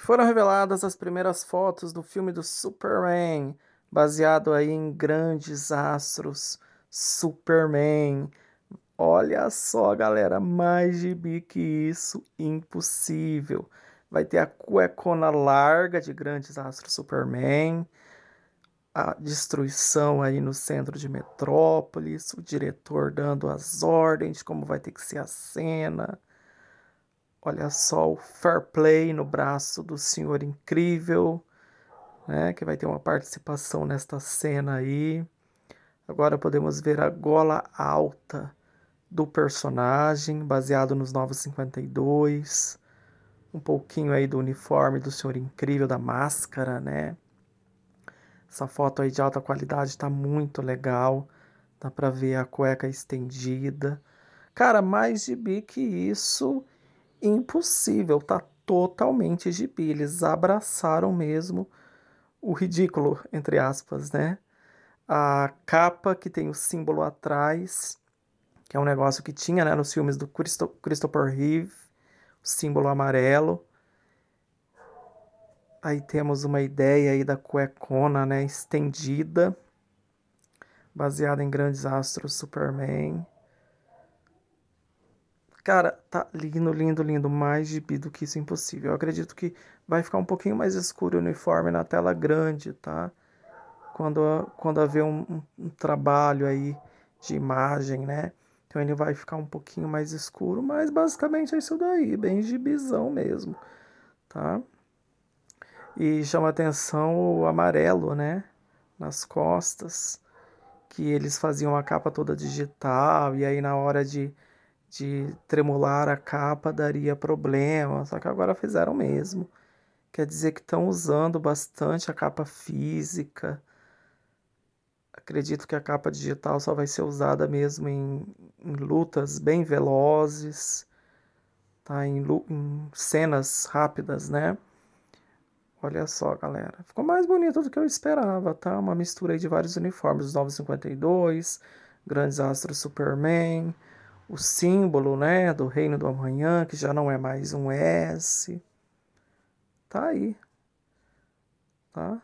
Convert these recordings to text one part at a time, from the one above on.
foram reveladas as primeiras fotos do filme do Superman, baseado aí em grandes astros, Superman. Olha só, galera, mais gibi que isso, impossível. Vai ter a cuecona larga de grandes astros Superman, a destruição aí no centro de Metrópolis, o diretor dando as ordens de como vai ter que ser a cena Olha só o fair play no braço do senhor incrível, né? Que vai ter uma participação nesta cena aí. Agora podemos ver a gola alta do personagem, baseado nos Novos 52. Um pouquinho aí do uniforme do senhor incrível, da máscara, né? Essa foto aí de alta qualidade tá muito legal. Dá pra ver a cueca estendida. Cara, mais bi que isso impossível, tá totalmente gibi. Eles abraçaram mesmo o ridículo, entre aspas, né? A capa que tem o símbolo atrás, que é um negócio que tinha né, nos filmes do Christo Christopher Reeve, o símbolo amarelo. Aí temos uma ideia aí da cuecona, né, estendida, baseada em grandes astros Superman. Cara, tá lindo, lindo, lindo. Mais gibi do que isso é impossível. Eu acredito que vai ficar um pouquinho mais escuro o uniforme na tela grande, tá? Quando, quando haver um, um trabalho aí de imagem, né? Então ele vai ficar um pouquinho mais escuro, mas basicamente é isso daí, bem gibizão mesmo, tá? E chama atenção o amarelo, né? Nas costas, que eles faziam a capa toda digital, e aí na hora de de tremular a capa daria problema, só que agora fizeram mesmo. Quer dizer que estão usando bastante a capa física. Acredito que a capa digital só vai ser usada mesmo em, em lutas bem velozes, tá? Em, em cenas rápidas, né? Olha só, galera. Ficou mais bonito do que eu esperava, tá? Uma mistura aí de vários uniformes. Os 952, Grandes Astros Superman, o símbolo né, do reino do amanhã, que já não é mais um S. Tá aí. Tá?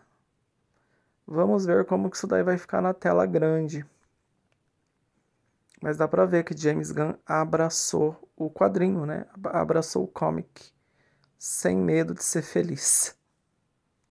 Vamos ver como que isso daí vai ficar na tela grande. Mas dá para ver que James Gunn abraçou o quadrinho, né? Abraçou o comic sem medo de ser feliz.